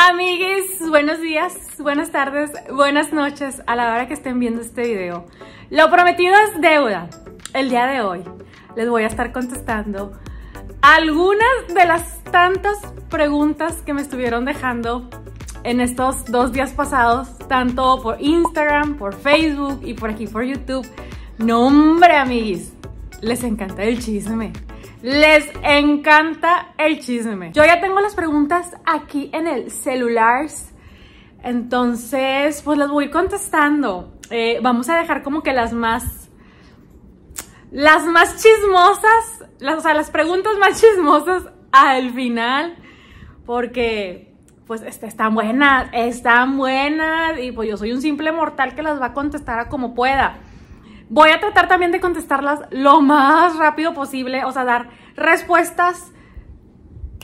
Amigues, buenos días, buenas tardes, buenas noches a la hora que estén viendo este video. Lo prometido es deuda. El día de hoy les voy a estar contestando algunas de las tantas preguntas que me estuvieron dejando en estos dos días pasados, tanto por Instagram, por Facebook y por aquí por YouTube. Nombre, hombre, les encanta el chisme. Les encanta el chisme. Yo ya tengo las preguntas aquí en el celular. Entonces, pues las voy contestando. Eh, vamos a dejar como que las más... Las más chismosas, las, o sea, las preguntas más chismosas al final. Porque, pues, este, están buenas, están buenas. Y pues yo soy un simple mortal que las va a contestar como pueda. Voy a tratar también de contestarlas lo más rápido posible, o sea, dar respuestas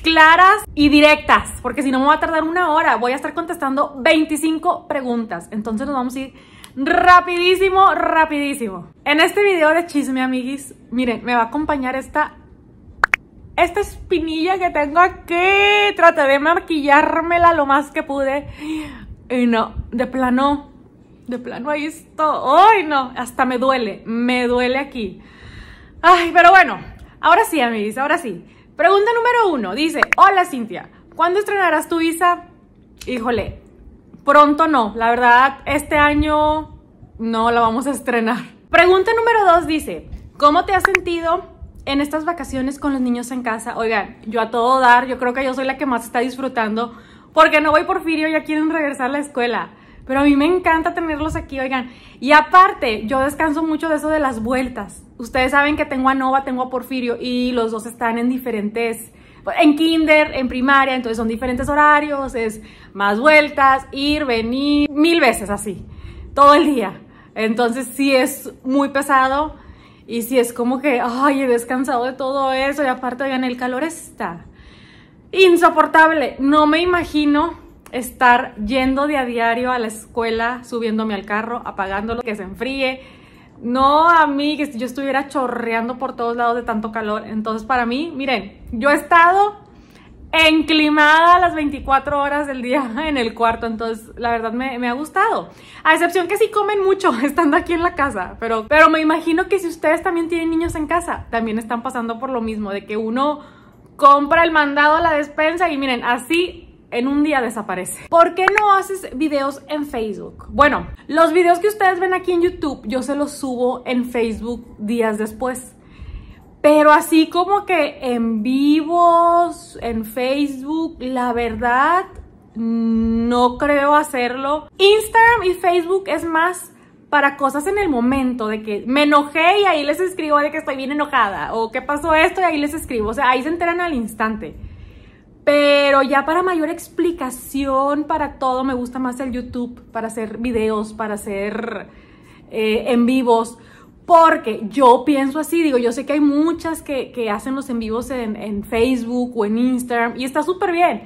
claras y directas, porque si no me va a tardar una hora, voy a estar contestando 25 preguntas, entonces nos vamos a ir rapidísimo, rapidísimo. En este video de chisme, amiguis, miren, me va a acompañar esta, esta espinilla que tengo aquí, traté de maquillármela lo más que pude y no, de plano, de plano ahí está. ¡Ay, no! Hasta me duele, me duele aquí. Ay, pero bueno, ahora sí, amigos, ahora sí. Pregunta número uno, dice, hola Cintia, ¿cuándo estrenarás tu visa? Híjole, pronto no, la verdad, este año no la vamos a estrenar. Pregunta número dos dice, ¿cómo te has sentido en estas vacaciones con los niños en casa? Oigan, yo a todo dar, yo creo que yo soy la que más está disfrutando porque no voy Porfirio, ya quieren regresar a la escuela. Pero a mí me encanta tenerlos aquí, oigan. Y aparte, yo descanso mucho de eso de las vueltas. Ustedes saben que tengo a Nova, tengo a Porfirio y los dos están en diferentes en kinder, en primaria, entonces son diferentes horarios, es más vueltas, ir, venir, mil veces así, todo el día. Entonces sí es muy pesado y sí es como que, ay, he descansado de todo eso y aparte, oigan, el calor está insoportable. No me imagino estar yendo de a diario a la escuela, subiéndome al carro, apagándolo, que se enfríe. No a mí, que yo estuviera chorreando por todos lados de tanto calor. Entonces, para mí, miren, yo he estado enclimada las 24 horas del día en el cuarto, entonces la verdad me, ha gustado. A excepción que sí comen mucho estando aquí en la casa, pero, pero me imagino que si ustedes también tienen niños en casa, también están pasando por lo mismo, de que uno compra el mandado a la despensa y miren, así en un día desaparece. ¿Por qué no haces videos en Facebook? Bueno, los videos que ustedes ven aquí en YouTube, yo se los subo en Facebook días después. Pero así como que en vivos, en Facebook, la verdad, no creo hacerlo. Instagram y Facebook es más para cosas en el momento, de que me enojé y ahí les escribo de que estoy bien enojada, o qué pasó esto y ahí les escribo, o sea, ahí se enteran al instante. Pero ya para mayor explicación para todo, me gusta más el YouTube para hacer videos, para hacer eh, en vivos. Porque yo pienso así, digo, yo sé que hay muchas que, hacen los en vivos en, Facebook o en Instagram y está súper bien.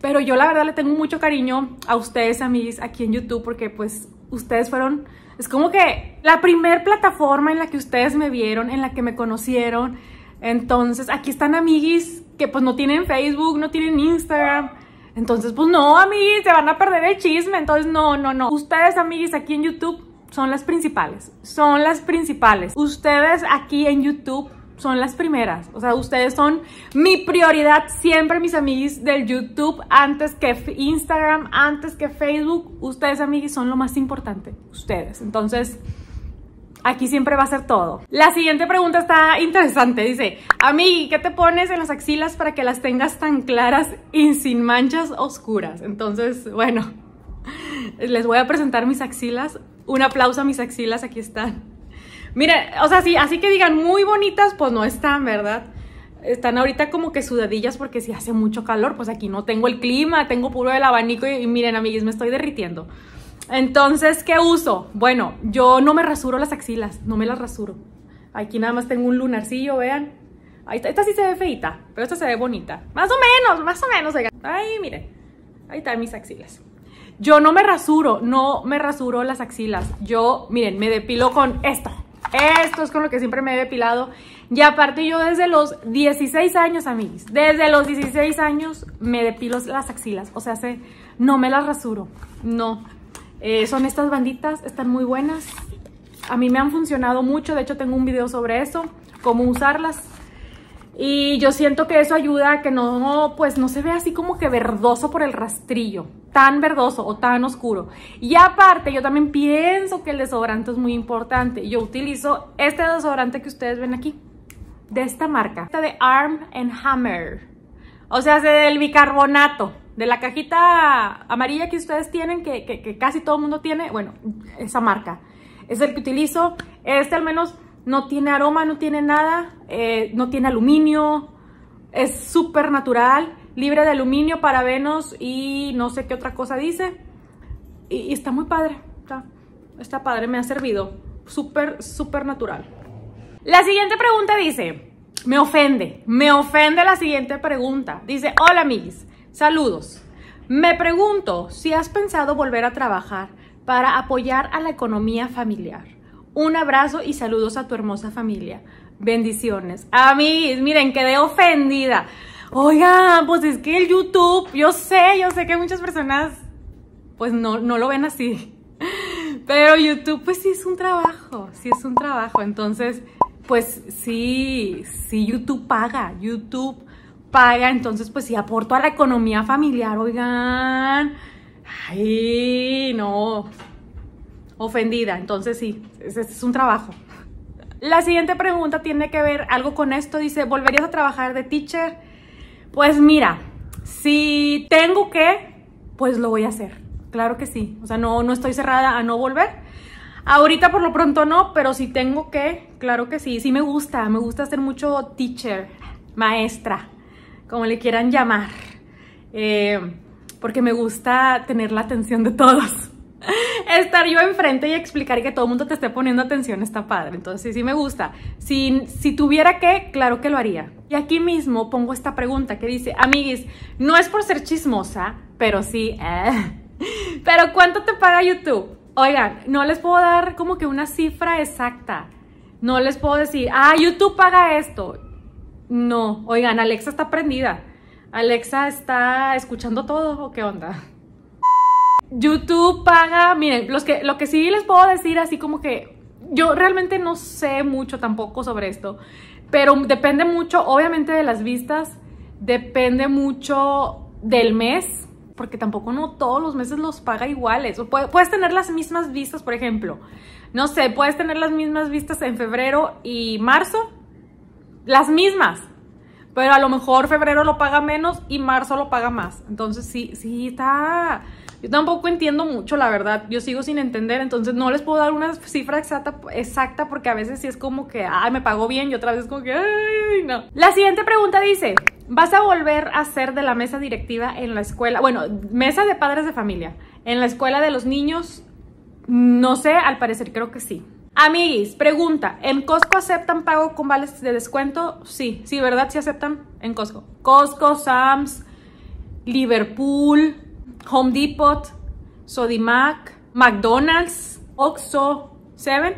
Pero yo la verdad le tengo mucho cariño a ustedes, a aquí en YouTube, porque pues ustedes fueron, es como que la primer plataforma en la que ustedes me vieron, en la que me conocieron. Entonces, aquí están amiguis que pues no tienen Facebook, no tienen Instagram. Entonces, pues no, amiguis, se van a perder el chisme. Entonces, no, no, no. Ustedes, amiguis, aquí en YouTube son las principales. Son las principales. Ustedes aquí en YouTube son las primeras. O sea, ustedes son mi prioridad siempre, mis amiguis del YouTube, antes que Instagram, antes que Facebook. Ustedes, amiguis, son lo más importante. Ustedes. Entonces, Aquí siempre va a ser todo. La siguiente pregunta está interesante. Dice, a mí, ¿qué te pones en las axilas para que las tengas tan claras y sin manchas oscuras? Entonces, bueno, les voy a presentar mis axilas. Un aplauso a mis axilas, aquí están. Miren, o sea, sí, así que digan muy bonitas, pues no están, ¿verdad? Están ahorita como que sudadillas porque si hace mucho calor, pues aquí no tengo el clima, tengo puro el abanico y, miren, amigas, me estoy derritiendo. Entonces, ¿qué uso? Bueno, yo no me rasuro las axilas, no me las rasuro. Aquí nada más tengo un lunarcillo, vean. Ahí está, esta sí se ve feita, pero esta se ve bonita. Más o menos, más o menos. Ahí, miren. Ahí están mis axilas. Yo no me rasuro, no me rasuro las axilas. Yo, miren, me depilo con esto. Esto es con lo que siempre me he depilado. Y aparte yo desde los 16 años, amigos, desde los 16 años me depilo las axilas. O sea, no me las rasuro. No, eh, son estas banditas, están muy buenas. A mí me han funcionado mucho, de hecho tengo un video sobre eso, cómo usarlas. Y yo siento que eso ayuda a que no, pues no se vea así como que verdoso por el rastrillo, tan verdoso o tan oscuro. Y aparte, yo también pienso que el desodorante es muy importante. Yo utilizo este desodorante que ustedes ven aquí, de esta marca, esta de Arm and Hammer, o sea, es del bicarbonato de la cajita amarilla que ustedes tienen, que, casi todo el mundo tiene, bueno, esa marca. Es el que utilizo. Este al menos no tiene aroma, no tiene nada, eh, no tiene aluminio, es súper natural, libre de aluminio, para parabenos y no sé qué otra cosa dice. Y, está muy padre, está, está padre, me ha servido. Súper, súper natural. La siguiente pregunta dice, me ofende, me ofende la siguiente pregunta. Dice, hola amiguis, Saludos. Me pregunto si has pensado volver a trabajar para apoyar a la economía familiar. Un abrazo y saludos a tu hermosa familia. Bendiciones. A mí, miren, quedé ofendida. Oigan, pues es que el YouTube, yo sé, yo sé que muchas personas pues no, no lo ven así. Pero YouTube pues sí es un trabajo, sí es un trabajo. Entonces, pues sí, sí YouTube paga, YouTube paga, entonces pues sí aporto a la economía familiar, oigan. Ay, no. Ofendida, entonces sí, es un trabajo. La siguiente pregunta tiene que ver algo con esto, dice, ¿volverías a trabajar de teacher? Pues mira, si tengo que, pues lo voy a hacer. Claro que sí, o sea, no, no estoy cerrada a no volver. Ahorita por lo pronto no, pero si tengo que, claro que sí, sí me gusta, me gusta ser mucho teacher, maestra como le quieran llamar, eh, porque me gusta tener la atención de todos. Estar yo enfrente y explicar y que todo el mundo te esté poniendo atención está padre, entonces sí me gusta. Si, si tuviera que, claro que lo haría. Y aquí mismo pongo esta pregunta que dice, amiguis, no es por ser chismosa, pero sí, eh, pero ¿cuánto te paga YouTube? Oigan, no les puedo dar como que una cifra exacta. No les puedo decir, ah, YouTube paga esto. No, oigan, Alexa está prendida. Alexa está escuchando todo o qué onda. YouTube paga, miren, los que, lo que sí les puedo decir así como que yo realmente no sé mucho tampoco sobre esto, pero depende mucho, obviamente, de las vistas, depende mucho del mes, porque tampoco no todos los meses los paga iguales. puedes tener las mismas vistas, por ejemplo. No sé, puedes tener las mismas vistas en febrero y marzo, las mismas. Pero a lo mejor febrero lo paga menos y marzo lo paga más. Entonces sí, sí está... Yo tampoco entiendo mucho, la verdad. Yo sigo sin entender, entonces no les puedo dar una cifra exacta, exacta porque a veces sí es como que, ay, me pagó bien y otra vez como que, ay, no. La siguiente pregunta dice, ¿vas a volver a ser de la mesa directiva en la escuela? Bueno, mesa de padres de familia. En la escuela de los niños, no sé, al parecer creo que sí. Amiguis, pregunta, ¿en Costco aceptan pago con vales de descuento? Sí, sí, ¿verdad? Sí aceptan en Costco. Costco, Sam's, Liverpool, Home Depot, Sodimac, McDonald's, Oxxo, Seven.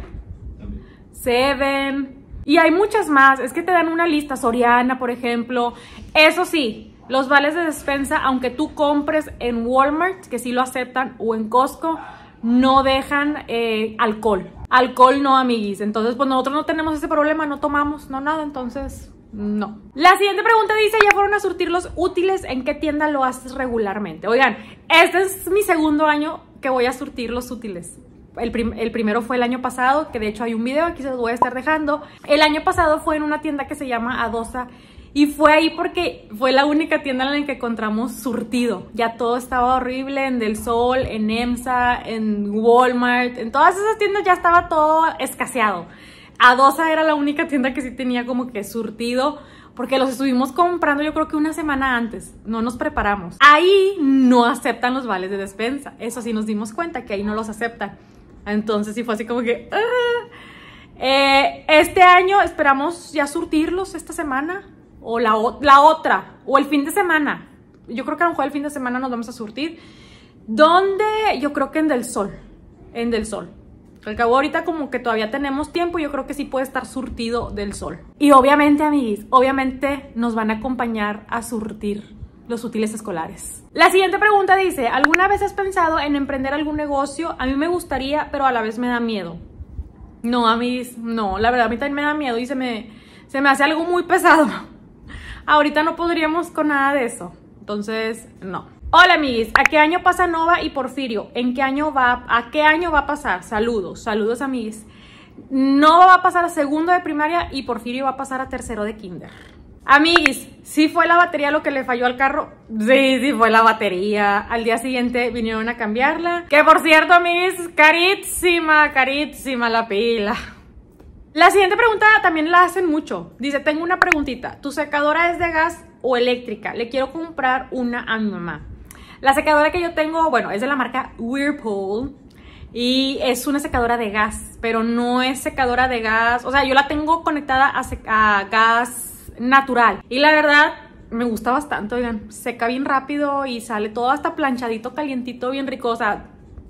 Seven. Y hay muchas más, es que te dan una lista, Soriana, por ejemplo. Eso sí, los vales de despensa, aunque tú compres en Walmart, que sí lo aceptan, o en Costco, no dejan eh, alcohol. Alcohol no, amiguis. Entonces, pues nosotros no tenemos ese problema, no tomamos, no nada, entonces no. La siguiente pregunta dice, ¿ya fueron a surtir los útiles? ¿En qué tienda lo haces regularmente? Oigan, este es mi segundo año que voy a surtir los útiles. El, el, primero fue el año pasado, que de hecho hay un video, aquí se los voy a estar dejando. El año pasado fue en una tienda que se llama Adosa y fue ahí porque fue la única tienda en la que encontramos surtido. Ya todo estaba horrible en Del Sol, en EMSA, en Walmart, en todas esas tiendas ya estaba todo escaseado. Adosa era la única tienda que sí tenía como que surtido porque los estuvimos comprando yo creo que una semana antes, no nos preparamos. Ahí no aceptan los vales de despensa, eso sí nos dimos cuenta que ahí no los aceptan. Entonces sí fue así como que... Ah". Eh, este año esperamos ya surtirlos esta semana, o la, la otra, o el fin de semana. Yo creo que a lo mejor el fin de semana nos vamos a surtir. ¿Dónde? Yo creo que en Del Sol. En Del Sol. Al cabo ahorita como que todavía tenemos tiempo, yo creo que sí puede estar surtido del sol. Y obviamente, amigos, obviamente nos van a acompañar a surtir los útiles escolares. La siguiente pregunta dice, ¿alguna vez has pensado en emprender algún negocio? A mí me gustaría, pero a la vez me da miedo. No, amiguis, no, la verdad a mí también me da miedo y se me, se me hace algo muy pesado. Ahorita no podríamos con nada de eso. Entonces, no. Hola, amiguis. ¿A qué año pasa Nova y Porfirio? ¿En qué año va? ¿A qué año va a pasar? Saludos, saludos, amiguis. Nova va a pasar a segundo de primaria y Porfirio va a pasar a tercero de kinder. Amiguis, ¿sí fue la batería lo que le falló al carro? Sí, sí fue la batería. Al día siguiente vinieron a cambiarla. Que por cierto, amiguis, carísima, carísima la pila. La siguiente pregunta también la hacen mucho. Dice, tengo una preguntita. ¿Tu secadora es de gas o eléctrica? Le quiero comprar una a mi mamá. La secadora que yo tengo, bueno, es de la marca Whirlpool. Y es una secadora de gas, pero no es secadora de gas. O sea, yo la tengo conectada a, gas natural. Y la verdad, me gusta bastante, oigan. Seca bien rápido y sale todo hasta planchadito, calientito, bien rico. O sea,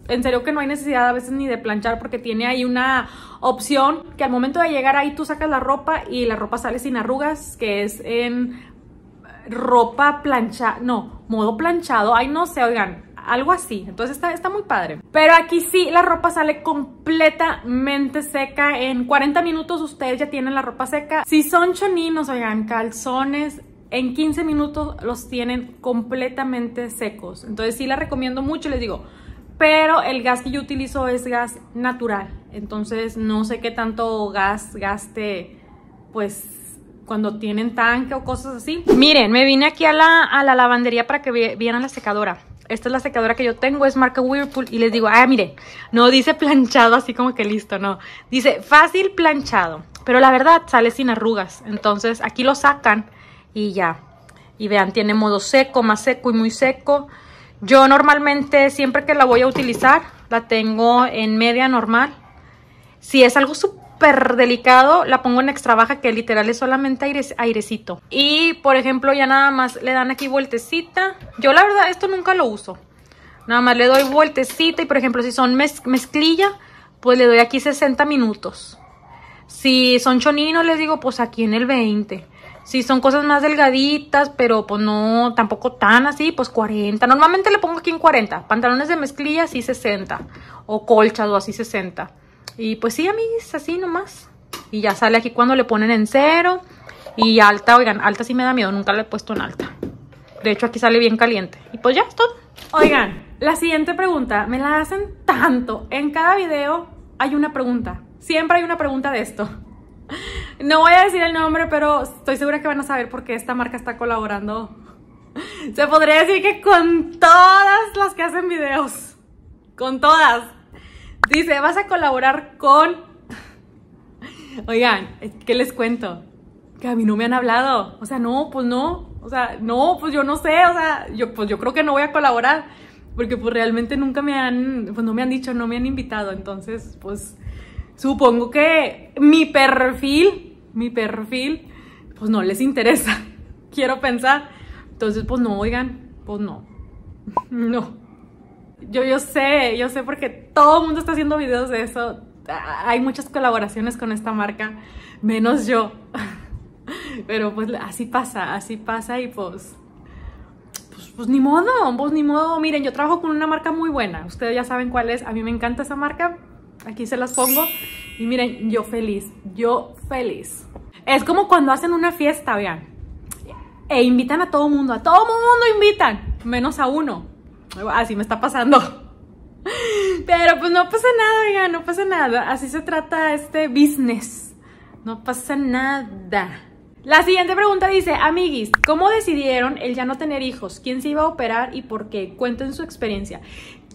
en serio que no hay necesidad a veces ni de planchar porque tiene ahí una opción que al momento de llegar ahí tú sacas la ropa y la ropa sale sin arrugas, que es en ropa plancha, no, modo planchado, ay no sé, oigan, algo así. Entonces está, está muy padre. Pero aquí sí, la ropa sale completamente seca. En 40 minutos ustedes ya tienen la ropa seca. Si son choninos, oigan, calzones, en 15 minutos los tienen completamente secos. Entonces sí la recomiendo mucho, les digo pero el gas que yo utilizo es gas natural, entonces no sé qué tanto gas gaste, pues cuando tienen tanque o cosas así. Miren, me vine aquí a la, a la lavandería para que vieran la secadora. Esta es la secadora que yo tengo, es marca Whirlpool. Y les digo, ah, miren, no dice planchado así como que listo, no. Dice fácil planchado. Pero la verdad, sale sin arrugas. Entonces, aquí lo sacan y ya. Y vean, tiene modo seco, más seco y muy seco. Yo normalmente siempre que la voy a utilizar la tengo en media normal. Si es algo súper delicado la pongo en extra baja que literal es solamente airecito. Y por ejemplo ya nada más le dan aquí vueltecita. Yo la verdad esto nunca lo uso. Nada más le doy vueltecita y por ejemplo si son mezclilla pues le doy aquí 60 minutos. Si son choninos les digo pues aquí en el 20. Si son cosas más delgaditas, pero pues no, tampoco tan así, pues 40. Normalmente le pongo aquí en 40. Pantalones de mezclilla, sí 60. O colchas o así 60. Y pues sí, es así nomás. Y ya sale aquí cuando le ponen en cero. Y alta, oigan, alta sí me da miedo, nunca le he puesto en alta. De hecho, aquí sale bien caliente. Y pues ya, todo. Oigan, la siguiente pregunta, me la hacen tanto. En cada video hay una pregunta. Siempre hay una pregunta de esto. No voy a decir el nombre, pero estoy segura que van a saber por qué esta marca está colaborando. Se podría decir que con todas las que hacen videos. Con todas. Dice, vas a colaborar con... Oigan, ¿qué les cuento? Que a mí no me han hablado. O sea, no, pues no. O sea, no, pues yo no sé. O sea, yo, pues yo creo que no voy a colaborar. Porque pues realmente nunca me han... Pues no me han dicho, no me han invitado. Entonces, pues supongo que mi perfil mi perfil, pues no les interesa, quiero pensar. Entonces, pues no, oigan, pues no, no. Yo, yo sé, yo sé porque todo el mundo está haciendo videos de eso. Ah, hay muchas colaboraciones con esta marca, menos yo. Pero pues así pasa, así pasa y pues, pues, pues, ni modo, pues ni modo. Miren, yo trabajo con una marca muy buena. Ustedes ya saben cuál es. A mí me encanta esa marca, Aquí se las pongo. Y miren, yo feliz, yo feliz. Es como cuando hacen una fiesta, vean. E invitan a todo mundo, a todo mundo invitan, menos a uno. Así me está pasando. Pero pues no pasa nada, vean, no pasa nada. Así se trata este business. No pasa nada. La siguiente pregunta dice, amiguis, ¿cómo decidieron el ya no tener hijos? ¿Quién se iba a operar y por qué? Cuenten su experiencia.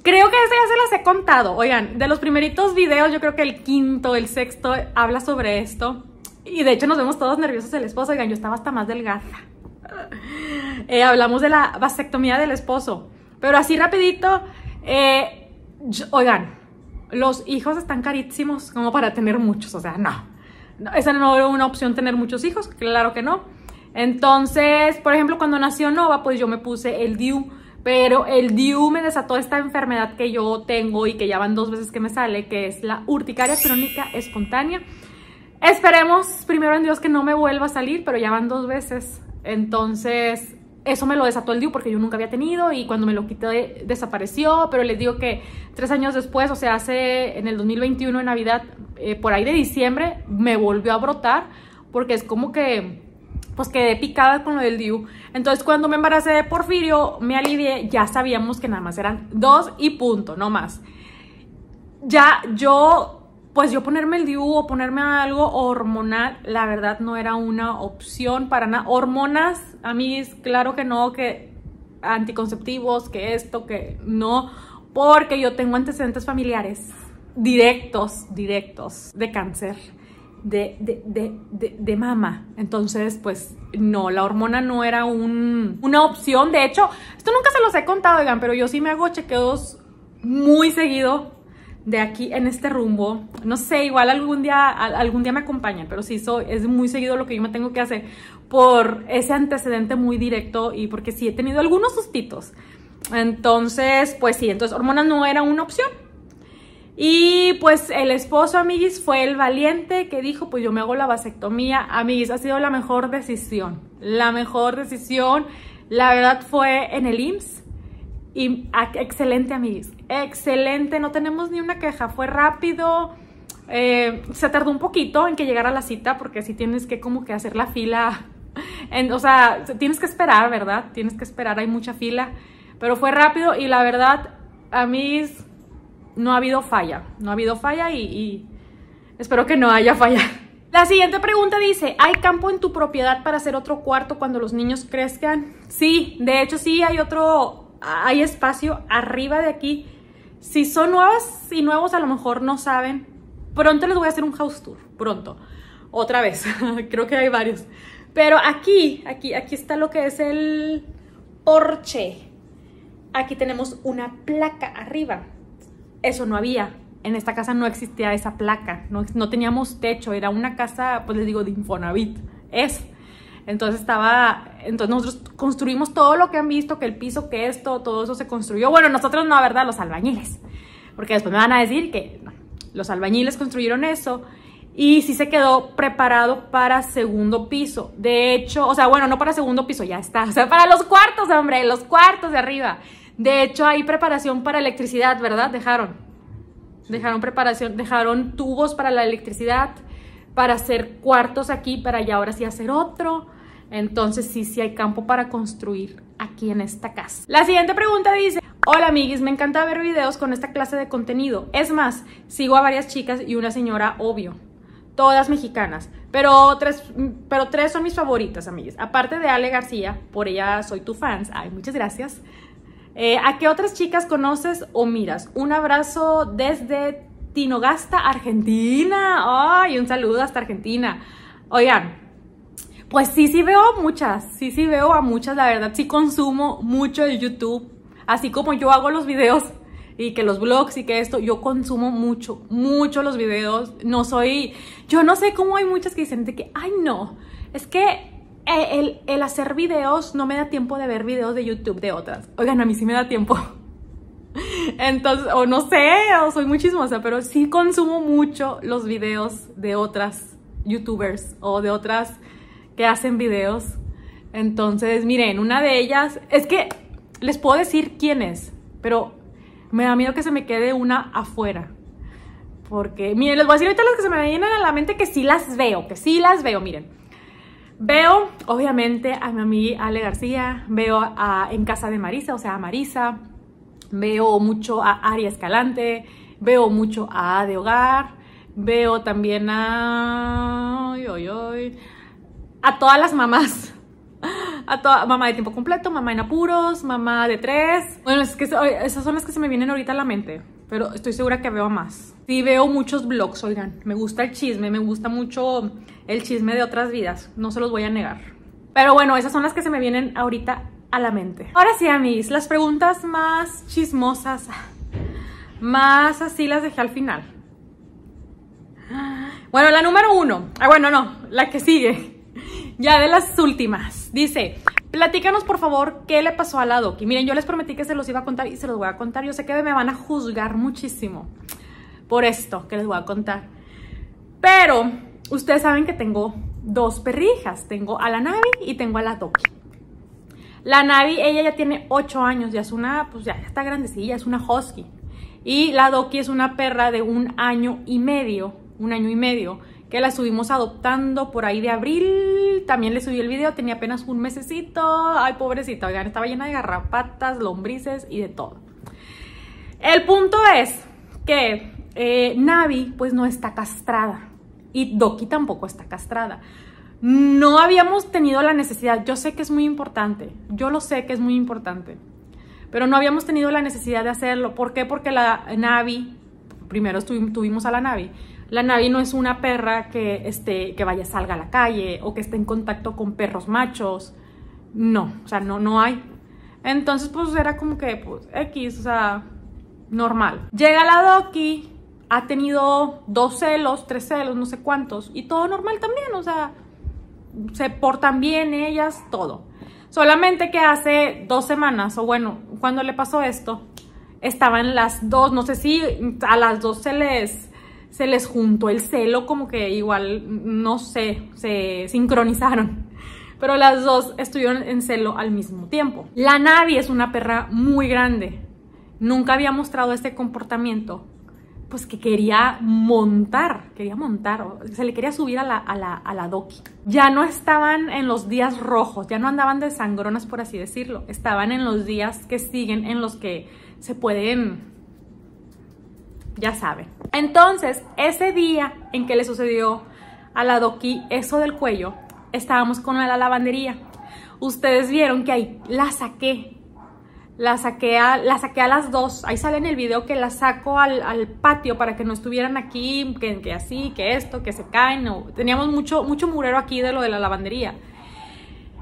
Creo que ese ya se las he contado. Oigan, de los primeritos videos, yo creo que el quinto, el sexto, habla sobre esto. Y de hecho nos vemos todos nerviosos el esposo. Oigan, yo estaba hasta más delgada. Eh, hablamos de la vasectomía del esposo. Pero así rapidito, eh, oigan, los hijos están carísimos como para tener muchos. O sea, no. no esa no era una opción tener muchos hijos, claro que no. Entonces, por ejemplo, cuando nació Nova, pues yo me puse el DIU pero el DIU me desató esta enfermedad que yo tengo y que ya van dos veces que me sale, que es la urticaria crónica espontánea. Esperemos primero en Dios que no me vuelva a salir, pero ya van dos veces. Entonces, eso me lo desató el DIU porque yo nunca había tenido y cuando me lo quité desapareció, pero les digo que tres años después, o sea, hace en el 2021, en Navidad, eh, por ahí de diciembre, me volvió a brotar porque es como que pues quedé picada con lo del DIU. Entonces cuando me embaracé de Porfirio, me alivié, ya sabíamos que nada más eran dos y punto, no más. Ya yo, pues yo ponerme el DIU o ponerme algo hormonal, la verdad no era una opción para nada. Hormonas, a mí es claro que no, que anticonceptivos, que esto, que no, porque yo tengo antecedentes familiares directos, directos de cáncer de, de, mama. Entonces, pues no, la hormona no era un, una opción. De hecho, esto nunca se los he contado, digan pero yo sí me hago chequeos muy seguido de aquí en este rumbo. No sé, igual algún día, algún día me acompañan, pero sí eso es muy seguido lo que yo me tengo que hacer por ese antecedente muy directo y porque sí he tenido algunos sustitos. Entonces, pues sí, entonces hormona no era una opción. Y pues el esposo, amiguis, fue el valiente que dijo, pues yo me hago la vasectomía, amiguis, ha sido la mejor decisión, la mejor decisión, la verdad fue en el IMSS. Y excelente, amiguis, excelente, no tenemos ni una queja, fue rápido, eh, se tardó un poquito en que llegara la cita, porque así tienes que como que hacer la fila, o sea, tienes que esperar, ¿verdad? Tienes que esperar, hay mucha fila, pero fue rápido y la verdad, amiguis no ha habido falla, no ha habido falla y, espero que no haya falla. La siguiente pregunta dice, ¿hay campo en tu propiedad para hacer otro cuarto cuando los niños crezcan? Sí, de hecho sí hay otro, hay espacio arriba de aquí. Si son nuevas y nuevos a lo mejor no saben, pronto les voy a hacer un house tour, pronto. Otra vez, creo que hay varios. Pero aquí, aquí, aquí está lo que es el porche. Aquí tenemos una placa arriba eso no había. En esta casa no existía esa placa, no, teníamos techo, era una casa, pues les digo, de Infonavit, es. Entonces estaba, entonces nosotros construimos todo lo que han visto, que el piso, que esto, todo eso se construyó. Bueno, nosotros no, ¿verdad? Los albañiles. Porque después me van a decir que los albañiles construyeron eso y sí se quedó preparado para segundo piso. De hecho, o sea, bueno, no para segundo piso, ya está. O sea, para los cuartos, hombre, los cuartos de arriba. De hecho, hay preparación para electricidad, ¿verdad? Dejaron. Dejaron preparación, dejaron tubos para la electricidad, para hacer cuartos aquí, para ya ahora sí hacer otro. Entonces sí, sí hay campo para construir aquí en esta casa. La siguiente pregunta dice, hola amiguis, me encanta ver videos con esta clase de contenido. Es más, sigo a varias chicas y una señora, obvio. Todas mexicanas, pero tres, pero tres son mis favoritas, amiguis. Aparte de Ale García, por ella soy tu fan. Ay, muchas gracias. Eh, ¿A qué otras chicas conoces o miras? Un abrazo desde Tinogasta, Argentina. ¡Ay, un saludo hasta Argentina! Oigan, pues sí, sí veo a muchas, sí, sí veo a muchas, la verdad, sí consumo mucho de YouTube, así como yo hago los videos y que los blogs y que esto, yo consumo mucho, mucho los videos, no soy, yo no sé cómo hay muchas que dicen de que, ay no, es que eh, el, hacer videos no me da tiempo de ver videos de YouTube de otras. Oigan, a mí sí me da tiempo. Entonces, o no sé, o soy muy chismosa, pero sí consumo mucho los videos de otras YouTubers o de otras que hacen videos. Entonces, miren, una de ellas, es que les puedo decir quién es, pero me da miedo que se me quede una afuera. Porque, miren, les voy a decir ahorita las que se me vienen a la mente que sí las veo, que sí las veo, miren. Veo, obviamente, a mi amiga Ale García, veo a, en casa de Marisa, o sea, a Marisa, veo mucho a Ari Escalante, veo mucho a De Hogar, veo también a... a todas las mamás. A toda, mamá de tiempo completo, mamá en apuros, mamá de tres. Bueno, es que esas son las que se me vienen ahorita a la mente, pero estoy segura que veo a más. Sí, veo muchos blogs, oigan. Me gusta el chisme, me gusta mucho el chisme de otras vidas. No se los voy a negar. Pero bueno, esas son las que se me vienen ahorita a la mente. Ahora sí, amigos, las preguntas más chismosas, más así las dejé al final. Bueno, la número uno. Ah, bueno, no, la que sigue. Ya de las últimas. Dice, Platícanos, por favor, qué le pasó a la Doki. Miren, yo les prometí que se los iba a contar y se los voy a contar. Yo sé que me van a juzgar muchísimo por esto que les voy a contar. Pero ustedes saben que tengo dos perrijas. Tengo a la Navi y tengo a la Doki. La Navi, ella ya tiene 8 años, ya es una, pues ya está grandecilla, es una husky. Y la Doki es una perra de un año y medio, un año y medio, que la subimos adoptando por ahí de abril. También le subí el video, tenía apenas un mesecito. Ay, pobrecita, oigan, estaba llena de garrapatas, lombrices y de todo. El punto es que eh, Navi pues no está castrada y Doki tampoco está castrada. No habíamos tenido la necesidad, yo sé que es muy importante, yo lo sé que es muy importante, pero no habíamos tenido la necesidad de hacerlo. ¿Por qué? Porque la Navi, primero tuvimos a la Navi, la Navi no es una perra que, este, que vaya, salga a la calle o que esté en contacto con perros machos. No, o sea, no, no hay. Entonces, pues era como que, pues, X, o sea, normal. Llega la Doki, ha tenido dos celos, tres celos, no sé cuántos, y todo normal también, o sea, se portan bien ellas, todo. Solamente que hace dos semanas, o bueno, cuando le pasó esto, estaban las dos, no sé si a las dos se les, se les juntó el celo, como que igual, no sé, se sincronizaron. Pero las dos estuvieron en celo al mismo tiempo. La Nadie es una perra muy grande. Nunca había mostrado este comportamiento pues que quería montar, quería montar, se le quería subir a la, a doqui. Ya no estaban en los días rojos, ya no andaban de sangronas, por así decirlo, estaban en los días que siguen, en los que se pueden, ya saben. Entonces, ese día en que le sucedió a la doki eso del cuello, estábamos con la lavandería. Ustedes vieron que ahí la saqué, la saqué, a, las dos. Ahí sale en el video que la saco al, patio para que no estuvieran aquí, que, así, que esto, que se caen. teníamos mucho, mucho murero aquí de lo de la lavandería.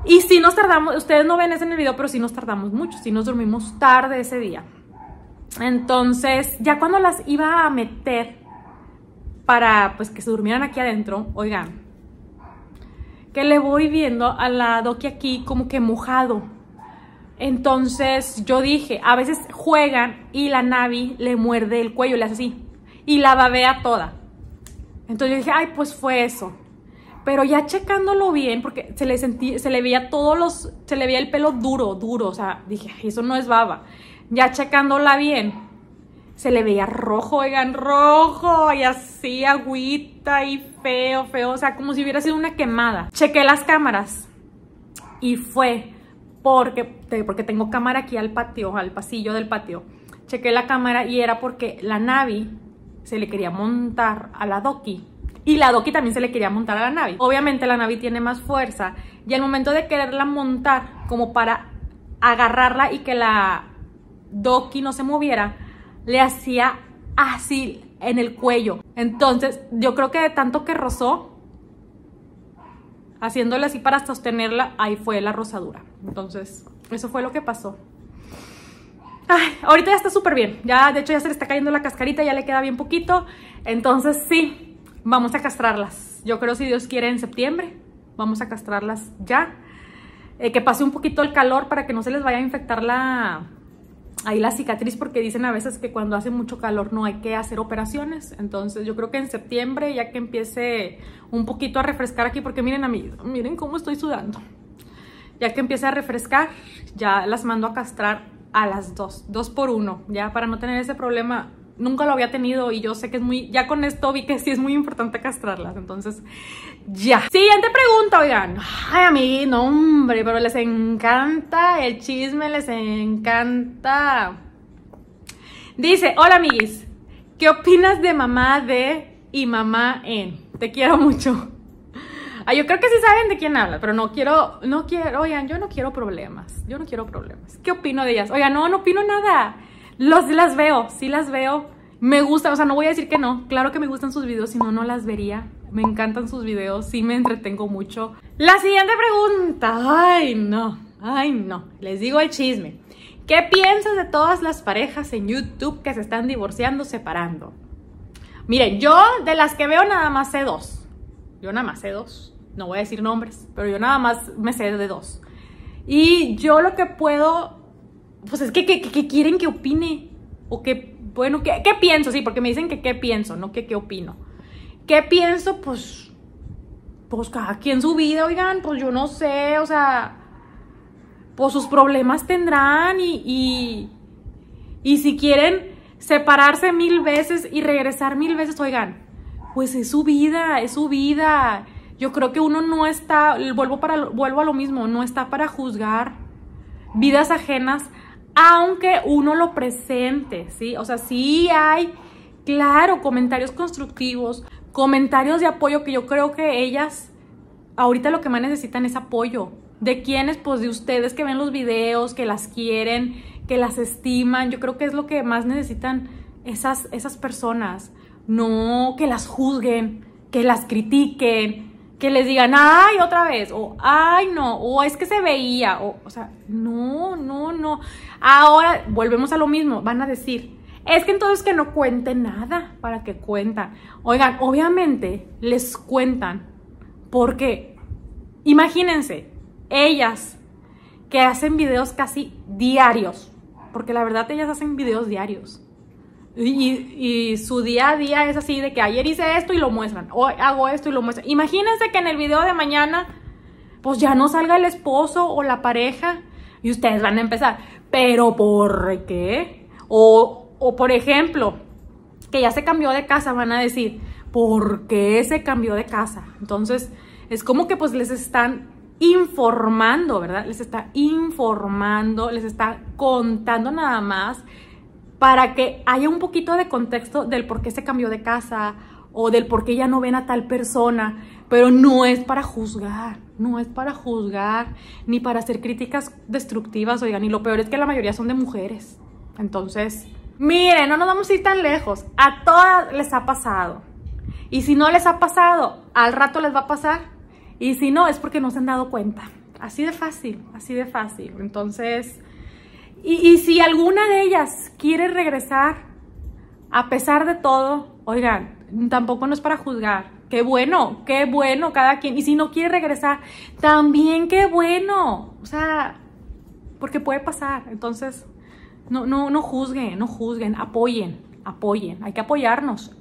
Y si nos tardamos, ustedes no ven eso en el video, pero sí nos tardamos mucho, sí nos dormimos tarde ese día. Entonces, ya cuando las iba a meter para pues que se durmieran aquí adentro, oigan, que le voy viendo a la que aquí como que mojado. Entonces yo dije, a veces juegan y la Navi le muerde el cuello, le hace así, y la babea toda. Entonces yo dije, ay, pues fue eso. Pero ya checándolo bien, porque se le, se le veía todos los, se le veía el pelo duro, duro, o sea, dije, eso no es baba. Ya checándola bien, se le veía rojo, oigan, rojo, y así, agüita y feo, feo, o sea, como si hubiera sido una quemada. Chequé las cámaras y fue porque, tengo cámara aquí al patio, al pasillo del patio. Chequé la cámara y era porque la Navi se le quería montar a la Doki. Y la Doki también se le quería montar a la Navi. Obviamente la Navi tiene más fuerza. Y al momento de quererla montar, como para agarrarla y que la Doki no se moviera, le hacía así en el cuello. Entonces, yo creo que de tanto que rozó, haciéndola así para sostenerla, ahí fue la rosadura. Entonces, eso fue lo que pasó. ahorita ya está súper bien. Ya, de hecho, ya se le está cayendo la cascarita, ya le queda bien poquito. Entonces, sí, vamos a castrarlas. Yo creo, si Dios quiere, en septiembre. Vamos a castrarlas ya. Eh, que pase un poquito el calor para que no se les vaya a infectar la, ahí la cicatriz porque dicen a veces que cuando hace mucho calor no hay que hacer operaciones. Entonces yo creo que en septiembre ya que empiece un poquito a refrescar aquí porque miren a mí, miren cómo estoy sudando. Ya que empiece a refrescar, ya las mando a castrar a las dos, dos por uno, ya para no tener ese problema nunca lo había tenido y yo sé que es muy, ya con esto vi que sí es muy importante castrarlas, entonces ya. Siguiente pregunta, oigan. Ay, mi no, hombre, pero les encanta el chisme, les encanta. Dice, hola amiguis, ¿qué opinas de mamá de y mamá en? Te quiero mucho. Ah, yo creo que sí saben de quién habla, pero no quiero, no quiero, oigan, yo no quiero problemas, yo no quiero problemas. ¿Qué opino de ellas? Oigan, no, no opino nada los, las veo, sí las veo. Me gusta, o sea, no voy a decir que no. Claro que me gustan sus videos, si no, no las vería. Me encantan sus videos, sí me entretengo mucho. La siguiente pregunta. Ay, no. Ay, no. Les digo el chisme. ¿Qué piensas de todas las parejas en YouTube que se están divorciando, separando? Miren, yo de las que veo nada más sé dos. Yo nada más sé dos. No voy a decir nombres, pero yo nada más me sé de dos. Y yo lo que puedo pues es que, que, quieren que opine. O que, bueno, ¿qué, pienso? Sí, porque me dicen que qué pienso, no que qué opino. ¿Qué pienso? Pues, pues cada quien su vida, oigan, pues yo no sé, o sea, pues sus problemas tendrán y, y, si quieren separarse mil veces y regresar mil veces, oigan, pues es su vida, es su vida. Yo creo que uno no está, vuelvo, para, vuelvo a lo mismo, no está para juzgar vidas ajenas aunque uno lo presente, ¿sí? O sea, sí hay, claro, comentarios constructivos, comentarios de apoyo que yo creo que ellas ahorita lo que más necesitan es apoyo. ¿De quienes, Pues de ustedes que ven los videos, que las quieren, que las estiman. Yo creo que es lo que más necesitan esas, esas personas. No que las juzguen, que las critiquen, que les digan, ay, otra vez, o ay, no, o es que se veía, o, o sea, no, no, no. Ahora volvemos a lo mismo, van a decir, es que entonces que no cuente nada para que cuentan. Oigan, obviamente les cuentan porque imagínense, ellas que hacen videos casi diarios, porque la verdad ellas hacen videos diarios. Y, y, su día a día es así de que ayer hice esto y lo muestran, hoy hago esto y lo muestran. Imagínense que en el video de mañana, pues ya no salga el esposo o la pareja y ustedes van a empezar pero ¿por qué? O, o por ejemplo, que ya se cambió de casa, van a decir, ¿por qué se cambió de casa? Entonces, es como que pues les están informando, ¿verdad? Les está informando, les está contando nada más para que haya un poquito de contexto del por qué se cambió de casa o del por qué ya no ven a tal persona, pero no es para juzgar no es para juzgar ni para hacer críticas destructivas, oigan, y lo peor es que la mayoría son de mujeres. Entonces, miren, no nos vamos a ir tan lejos, a todas les ha pasado. Y si no les ha pasado, al rato les va a pasar. Y si no, es porque no se han dado cuenta. Así de fácil, así de fácil. Entonces, y, y si alguna de ellas quiere regresar, a pesar de todo, oigan, tampoco no es para juzgar Qué bueno, qué bueno cada quien. Y si no quiere regresar, también qué bueno. O sea, porque puede pasar. Entonces, no, no, no juzguen, no juzguen, apoyen, apoyen. Hay que apoyarnos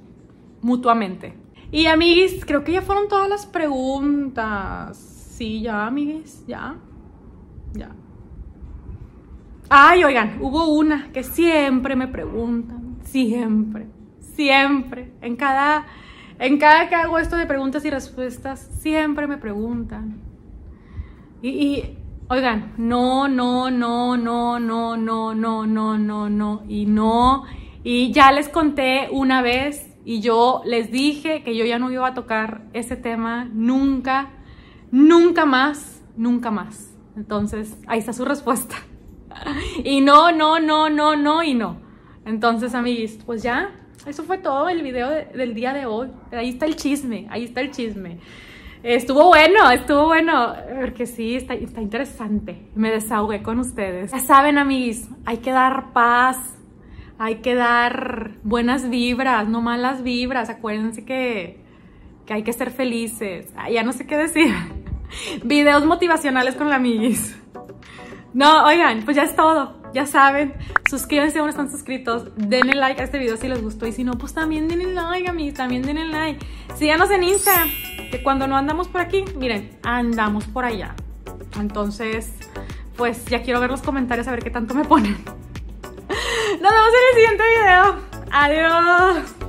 mutuamente. Y amiguis, creo que ya fueron todas las preguntas. Sí, ya, amiguis, ya. Ya. Ay, oigan, hubo una que siempre me preguntan, siempre, siempre, en cada en cada que hago esto de preguntas y respuestas, siempre me preguntan. Y, oigan, no, no, no, no, no, no, no, no, no, no, y no. Y ya les conté una vez y yo les dije que yo ya no iba a tocar ese tema nunca, nunca más, nunca más. Entonces, ahí está su respuesta. Y no, no, no, no, no, y no. Entonces, amigos, pues ya, eso fue todo el video del día de hoy. Ahí está el chisme, ahí está el chisme. Estuvo bueno, estuvo bueno, porque sí, está, está interesante. Me desahogué con ustedes. Ya saben, amiguis, hay que dar paz, hay que dar buenas vibras, no malas vibras. Acuérdense que, hay que ser felices. Ah, ya no sé qué decir. Videos motivacionales con la amiguis. No, oigan, pues ya es todo ya saben, suscríbanse aún no están suscritos, denle like a este video si les gustó y si no, pues también denle like, a mí, también denle like. Síganos en Insta, que cuando no andamos por aquí, miren, andamos por allá. Entonces, pues ya quiero ver los comentarios a ver qué tanto me ponen. Nos vemos en el siguiente video. Adiós.